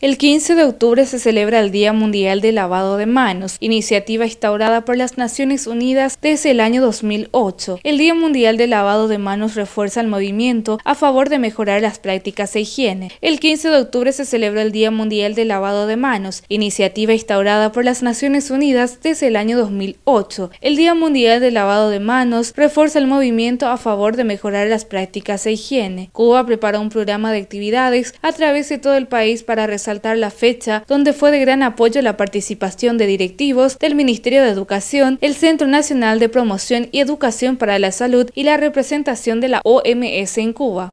El 15 de octubre se celebra el Día Mundial de Lavado de Manos, iniciativa instaurada por las Naciones Unidas desde el año 2008. El Día Mundial de Lavado de Manos refuerza el movimiento a favor de mejorar las prácticas de higiene. El 15 de octubre se celebra el Día Mundial de Lavado de Manos, iniciativa instaurada por las Naciones Unidas desde el año 2008. El Día Mundial de Lavado de Manos refuerza el movimiento a favor de mejorar las prácticas de higiene. Cuba prepara un programa de actividades a través de todo el país para resolver saltar la fecha donde fue de gran apoyo la participación de directivos del Ministerio de Educación, el Centro Nacional de Promoción y Educación para la Salud y la representación de la OMS en Cuba.